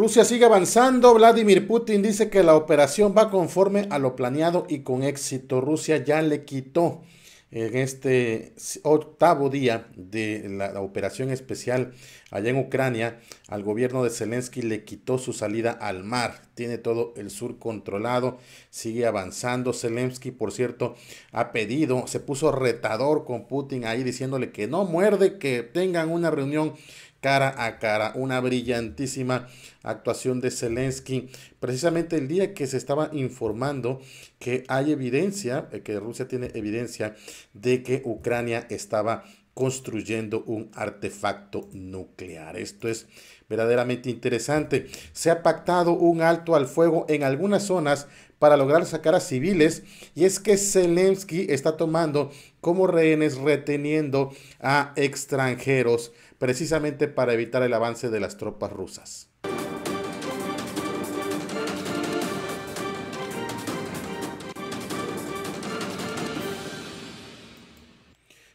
Rusia sigue avanzando. Vladimir Putin dice que la operación va conforme a lo planeado y con éxito. Rusia ya le quitó en este octavo día de la, operación especial allá en Ucrania, al gobierno de Zelensky le quitó su salida al mar. Tiene todo el sur controlado, sigue avanzando. Zelensky, por cierto, ha pedido, se puso retador con Putin ahí diciéndole que no muerde, que tengan una reunión cara a cara. Una brillantísima actuación de Zelensky, precisamente el día que se estaba informando que hay evidencia, eh, que Rusia tiene evidencia de que Ucrania estaba construyendo un artefacto nuclear. Esto es verdaderamente interesante. Se ha pactado un alto al fuego en algunas zonas para lograr sacar a civiles. Y es que Zelensky está tomando como rehenes reteniendo a extranjeros, precisamente para evitar el avance de las tropas rusas.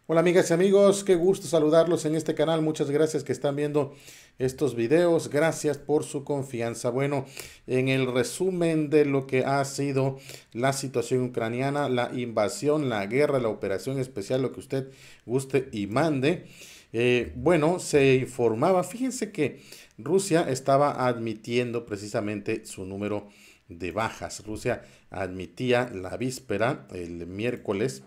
Hola amigas y amigos, qué gusto saludarlos en este canal. Muchas gracias que están viendo estos videos. Gracias por su confianza. Bueno, en el resumen de lo que ha sido la situación ucraniana, la invasión, la guerra, la operación especial, lo que usted guste y mande. Eh, bueno, se informaba, fíjense que Rusia estaba admitiendo precisamente su número de bajas. Rusia admitía la víspera, el miércoles,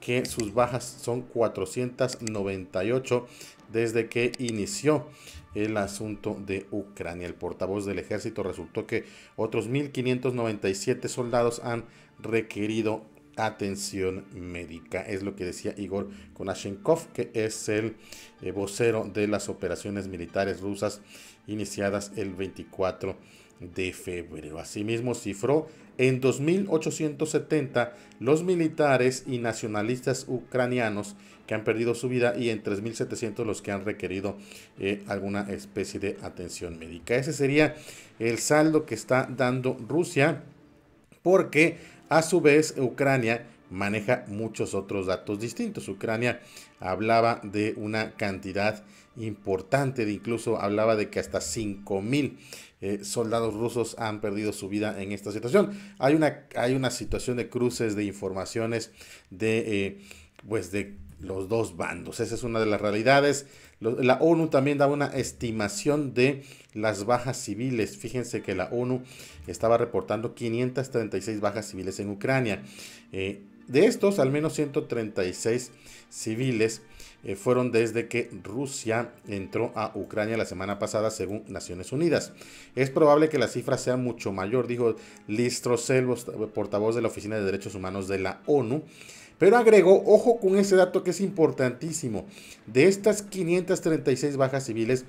que sus bajas son 498 desde que inició el asunto de Ucrania. El portavoz del ejército resultó que otros 1.597 soldados han requerido atención médica. Es lo que decía Igor Konashenkov, que es el eh, vocero de las operaciones militares rusas iniciadas el 24 de febrero. Asimismo, cifró en 2870, los militares y nacionalistas ucranianos que han perdido su vida y en 3700 los que han requerido eh, alguna especie de atención médica. Ese sería el saldo que está dando Rusia porque a su vez Ucrania maneja muchos otros datos distintos. Ucrania hablaba de una cantidad importante, incluso hablaba de que hasta 5000... Eh, soldados rusos han perdido su vida en esta situación. Hay una, hay una situación de cruces de informaciones de, eh, pues de los dos bandos. Esa es una de las realidades. La ONU también da una estimación de las bajas civiles. Fíjense que la ONU estaba reportando 536 bajas civiles en Ucrania. Eh, de estos, al menos 136 civiles eh, fueron desde que Rusia entró a Ucrania la semana pasada, según Naciones Unidas. Es probable que la cifra sea mucho mayor, dijo Listrosel portavoz de la Oficina de Derechos Humanos de la ONU. Pero agregó, ojo con ese dato que es importantísimo, de estas 536 bajas civiles,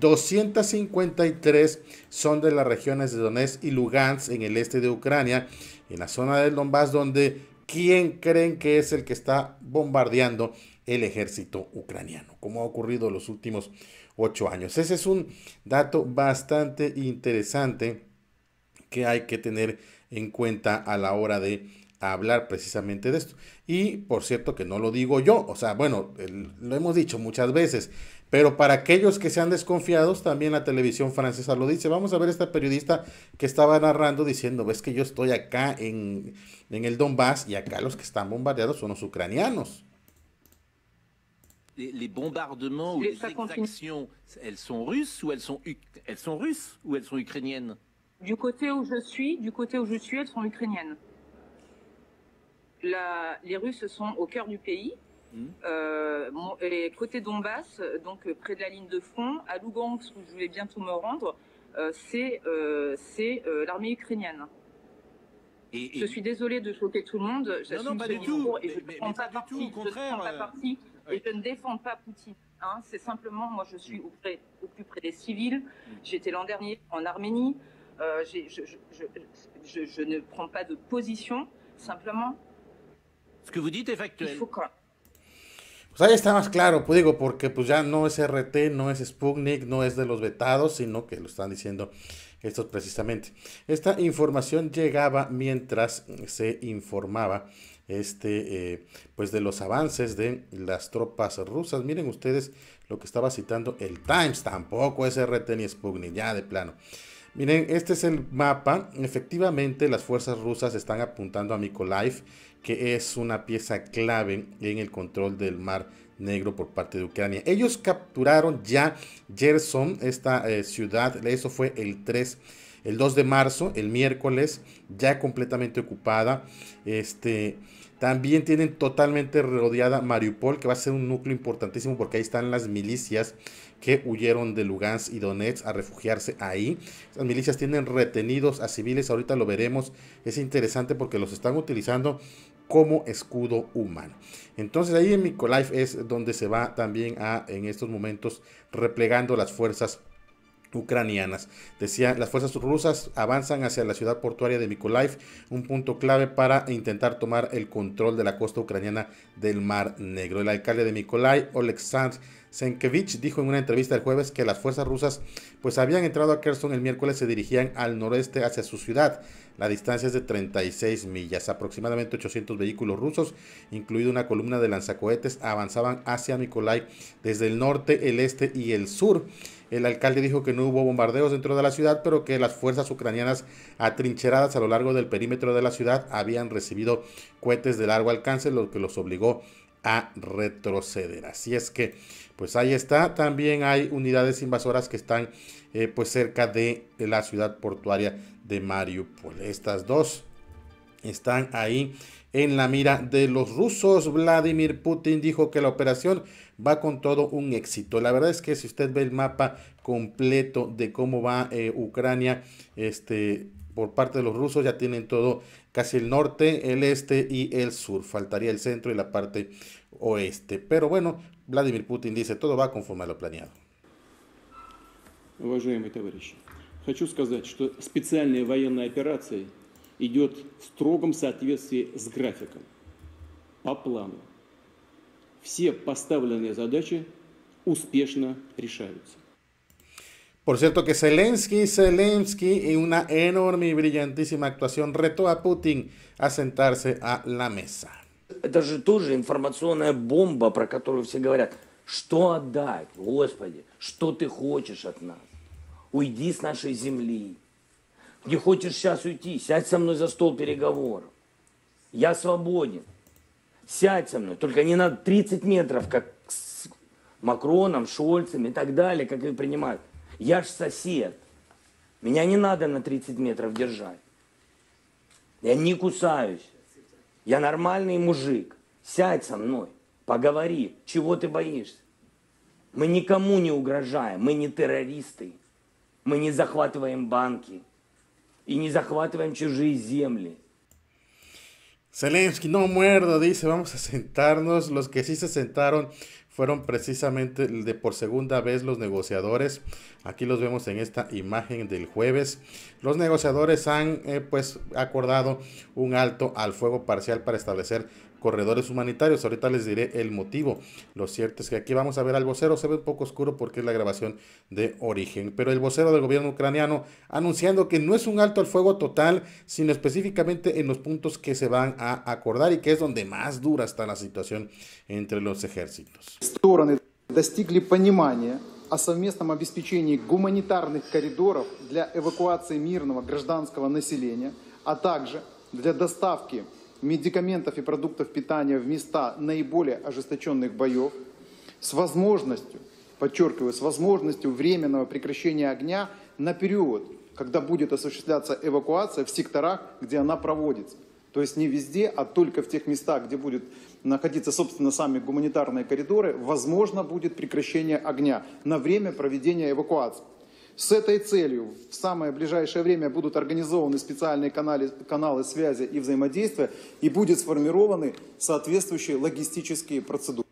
253 son de las regiones de Donetsk y Lugansk en el este de Ucrania, en la zona del Donbass donde ¿quién creen que es el que está bombardeando el ejército ucraniano, como ha ocurrido en los últimos ocho años. Ese es un dato bastante interesante que hay que tener en cuenta a la hora de hablar precisamente de esto. Y por cierto que no lo digo yo, o sea, bueno, lo hemos dicho muchas veces, pero para aquellos que se han desconfiados, también la televisión francesa lo dice. Vamos a ver esta periodista que estaba narrando diciendo, ves que yo estoy acá en, en el Donbass y acá los que están bombardeados son los ucranianos. les, bombardements ou les exactions, elles sont russes ou elles sont elles sont russes ou elles sont ukrainiennes Du côté où je suis, du côté où je suis, elles sont ukrainiennes. les Russes sont au cœur du pays. Hmm. Euh, côté Donbass, donc euh, près de la ligne de front, à Lugansk où je vais bientôt me rendre, euh, c'est euh, l'armée ukrainienne. Je suis désolé de choquer tout le monde. Non, non, pas du tout. Et je ne prends, pas tout, Au contraire. Et je ne défends pas Poutine. Hein. C'est simplement, moi, je suis au, plus près des civils. Mm. J'étais l'an dernier en Arménie. Euh, je, je, je, je, ne prends pas de position. Simplement. Ce que vous dites est factuel. Il faut quand... Pues ahí está más claro, pues digo, porque pues ya no es RT, no es Sputnik, no es de los vetados, sino que lo están diciendo estos precisamente. Esta información llegaba mientras se informaba este, eh, pues de los avances de las tropas rusas. Miren ustedes lo que estaba citando el Times, tampoco es RT ni Sputnik, ya de plano. Miren, este es el mapa. Efectivamente, las fuerzas rusas están apuntando a Mykolaiv, que es una pieza clave en el control del mar negro por parte de Ucrania. Ellos capturaron ya Gerson, esta eh, ciudad, eso fue el 3 el 2 de marzo, el miércoles, ya completamente ocupada. Este, también tienen totalmente rodeada Mariupol, que va a ser un núcleo importantísimo porque ahí están las milicias que huyeron de Lugansk y Donetsk a refugiarse ahí. Las milicias tienen retenidos a civiles, ahorita lo veremos. Es interesante porque los están utilizando como escudo humano. Entonces ahí en life es donde se va también a en estos momentos replegando las fuerzas ucranianas. Decía, las fuerzas rusas avanzan hacia la ciudad portuaria de Mykolaiv, un punto clave para intentar tomar el control de la costa ucraniana del Mar Negro. El alcalde de Mykolaiv, Oleksandr Senkevich, dijo en una entrevista el jueves que las fuerzas rusas pues habían entrado a Kherson el miércoles se dirigían al noreste hacia su ciudad. La distancia es de 36 millas. Aproximadamente 800 vehículos rusos, incluida una columna de lanzacohetes, avanzaban hacia Mykolaiv desde el norte, el este y el sur. El alcalde dijo que no hubo bombardeos dentro de la ciudad, pero que las fuerzas ucranianas atrincheradas a lo largo del perímetro de la ciudad habían recibido cohetes de largo alcance, lo que los obligó a retroceder. Así es que, pues ahí está. También hay unidades invasoras que están eh, pues cerca de la ciudad portuaria de Mariupol. Estas dos están ahí en la mira de los rusos. Vladimir Putin dijo que la operación va con todo un éxito. La verdad es que si usted ve el mapa completo de cómo va eh, Ucrania, este por parte de los rusos ya tienen todo casi el norte, el este y el sur. Faltaría el centro y la parte oeste. Pero bueno, Vladimir Putin dice, todo va conforme a lo planeado. Уважаемые товарищи, сказать, идет в строгом соответствии с графиком, по плану. Все поставленные задачи успешно решаются. Por cierto que Zelensky, Zelensky en una enorme y brillantísima actuación retó a Putin a sentarse a la mesa. Это же тоже информационная бомба, про которую все говорят. Что отдать, Господи, что ты хочешь от нас? Уйди с нашей земли, не хочешь сейчас уйти, сядь со мной за стол переговоров. Я свободен. Сядь со мной. Только не надо 30 метров, как с Макроном, Шольцем и так далее, как их принимают. Я ж сосед. Меня не надо на 30 метров держать. Я не кусаюсь. Я нормальный мужик. Сядь со мной, поговори, чего ты боишься. Мы никому не угрожаем, мы не террористы, мы не захватываем банки, y ni Zelensky, no muerdo, dice, vamos a sentarnos. Los que sí se sentaron fueron precisamente de por segunda vez los negociadores. Aquí los vemos en esta imagen del jueves. Los negociadores han eh, pues acordado un alto al fuego parcial para establecer corredores humanitarios. Ahorita les diré el motivo. Lo cierto es que aquí vamos a ver al vocero. Se ve un poco oscuro porque es la grabación de origen. Pero el vocero del gobierno ucraniano anunciando que no es un alto al fuego total, sino específicamente en los puntos que se van a acordar y que es donde más dura está la situación entre los ejércitos. гражданского населения, также медикаментов и продуктов питания в места наиболее ожесточенных боев с возможностью, подчеркиваю, с возможностью временного прекращения огня на период, когда будет осуществляться эвакуация в секторах, где она проводится. То есть не везде, а только в тех местах, где будут находиться, собственно, сами гуманитарные коридоры, возможно будет прекращение огня на время проведения эвакуации. С этой целью в самое ближайшее время будут организованы специальные каналы, каналы связи и взаимодействия и будут сформированы соответствующие логистические процедуры.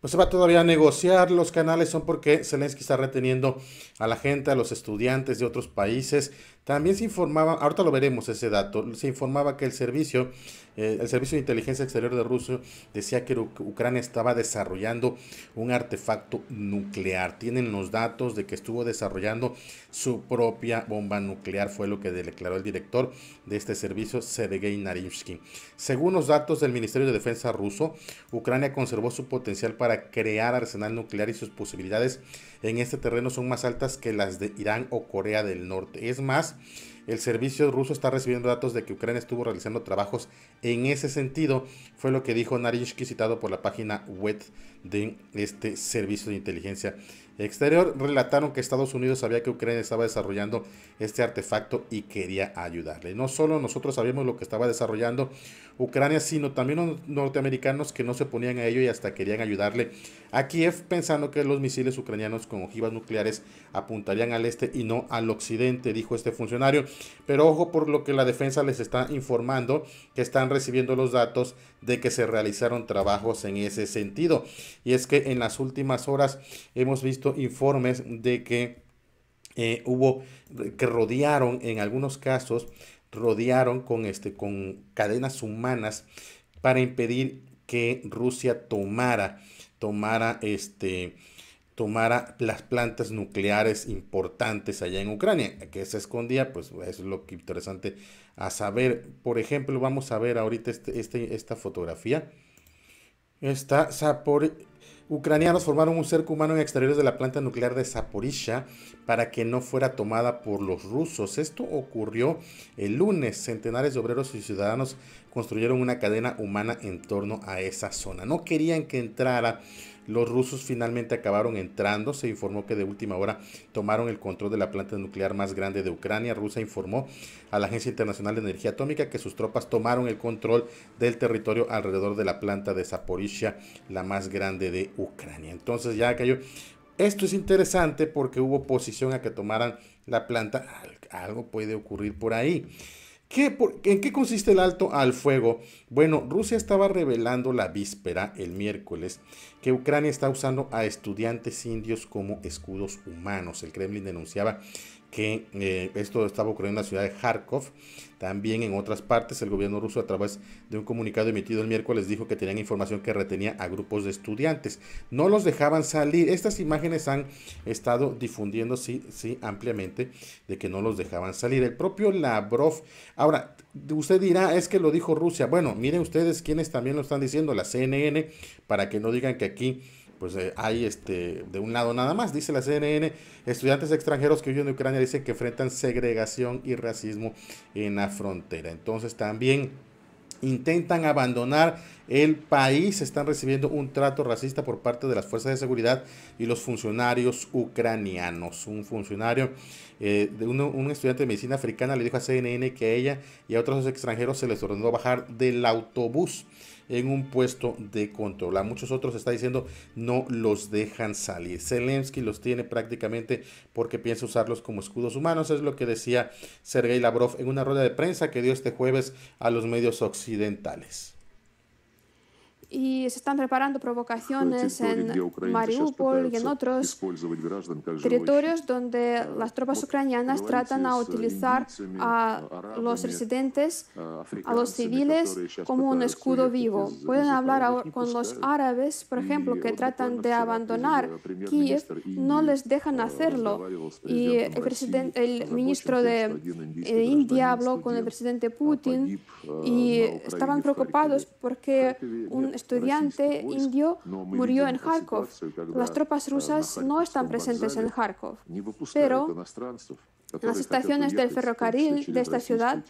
Pues va todavía a negociar los canales, son porque Zelensky está reteniendo a la gente, a los estudiantes de otros países También se informaba, ahorita lo veremos ese dato, se informaba que el servicio, eh, el servicio de inteligencia exterior de Rusia decía que Ucrania estaba desarrollando un artefacto nuclear. Tienen los datos de que estuvo desarrollando su propia bomba nuclear, fue lo que declaró el director de este servicio, Sergei Narimsky. Según los datos del Ministerio de Defensa ruso, Ucrania conservó su potencial para crear arsenal nuclear y sus posibilidades en este terreno son más altas que las de Irán o Corea del Norte. Es más, el servicio ruso está recibiendo datos de que Ucrania estuvo realizando trabajos en ese sentido. Fue lo que dijo Narinsky citado por la página web de este servicio de inteligencia exterior relataron que Estados Unidos sabía que Ucrania estaba desarrollando este artefacto y quería ayudarle. No solo nosotros sabíamos lo que estaba desarrollando Ucrania, sino también los norteamericanos que no se oponían a ello y hasta querían ayudarle a Kiev pensando que los misiles ucranianos con ojivas nucleares apuntarían al este y no al occidente, dijo este funcionario. Pero ojo por lo que la defensa les está informando que están recibiendo los datos de que se realizaron trabajos en ese sentido. Y es que en las últimas horas hemos visto informes de que eh, hubo, que rodearon en algunos casos, rodearon con, este, con cadenas humanas para impedir que Rusia tomara, tomara este, tomara las plantas nucleares importantes allá en Ucrania, que se escondía, pues es lo que interesante a saber. Por ejemplo, vamos a ver ahorita este, este esta fotografía. Está Zapor ucranianos formaron un cerco humano en exteriores de la planta nuclear de Zaporizhia para que no fuera tomada por los rusos. Esto ocurrió el lunes. Centenares de obreros y ciudadanos construyeron una cadena humana en torno a esa zona. No querían que entrara los rusos finalmente acabaron entrando. Se informó que de última hora tomaron el control de la planta nuclear más grande de Ucrania. Rusia informó a la Agencia Internacional de Energía Atómica que sus tropas tomaron el control del territorio alrededor de la planta de Zaporizhia, la más grande de Ucrania. Entonces ya cayó. Esto es interesante porque hubo oposición a que tomaran la planta. Algo puede ocurrir por ahí. ¿En qué consiste el alto al fuego? Bueno, Rusia estaba revelando la víspera, el miércoles, que Ucrania está usando a estudiantes indios como escudos humanos. El Kremlin denunciaba que eh, esto estaba ocurriendo en la ciudad de Kharkov. También en otras partes, el gobierno ruso a través de un comunicado emitido el miércoles dijo que tenían información que retenía a grupos de estudiantes. No los dejaban salir. Estas imágenes han estado difundiendo, sí, sí, ampliamente, de que no los dejaban salir. El propio Lavrov, ahora, usted dirá, es que lo dijo Rusia. Bueno, miren ustedes quiénes también lo están diciendo, la CNN, para que no digan que aquí pues eh, hay este, de un lado nada más, dice la CNN, estudiantes extranjeros que viven de Ucrania dicen que enfrentan segregación y racismo en la frontera. Entonces también intentan abandonar el país, están recibiendo un trato racista por parte de las fuerzas de seguridad y los funcionarios ucranianos. Un funcionario, eh, de un estudiante de medicina africana le dijo a CNN que a ella y a otros extranjeros se les ordenó bajar del autobús en un puesto de control. A muchos otros está diciendo no los dejan salir. Zelensky los tiene prácticamente porque piensa usarlos como escudos humanos. Es lo que decía Sergei Lavrov en una rueda de prensa que dio este jueves a los medios occidentales y se están preparando provocaciones en Mariupol y en otros territorios donde las tropas ucranianas tratan a utilizar a los residentes, a los civiles, como un escudo vivo. Pueden hablar con los árabes, por ejemplo, que tratan de abandonar э, Kiev, no les dejan э, hacerlo. Y el, presidente, el ministro de India э, habló con el presidente Putin y estaban preocupados porque un estudiante pues, indio murió en Kharkov. Las tropas rusas no están presentes en Kharkov, pero las estaciones del ferrocarril de esta ciudad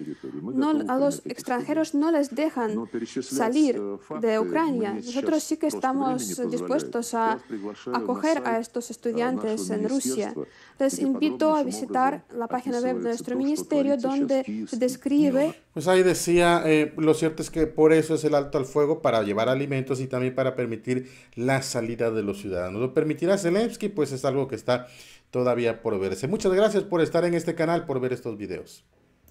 a los extranjeros no les dejan salir eh, de Ucrania. Nosotros sí que estamos dispuestos a acoger a estos estudiantes en Rusia. Eh, les invito a visitar eh, la página web de nuestro ministerio donde se describe... Pues ahí decía, lo cierto es que por eso es el alto al fuego, para llevar alimentos y también para permitir la salida de los ciudadanos. ¿Lo permitirá Zelensky? Pues es algo que está todavía por verse. Muchas gracias por estar en este canal, por ver estos videos.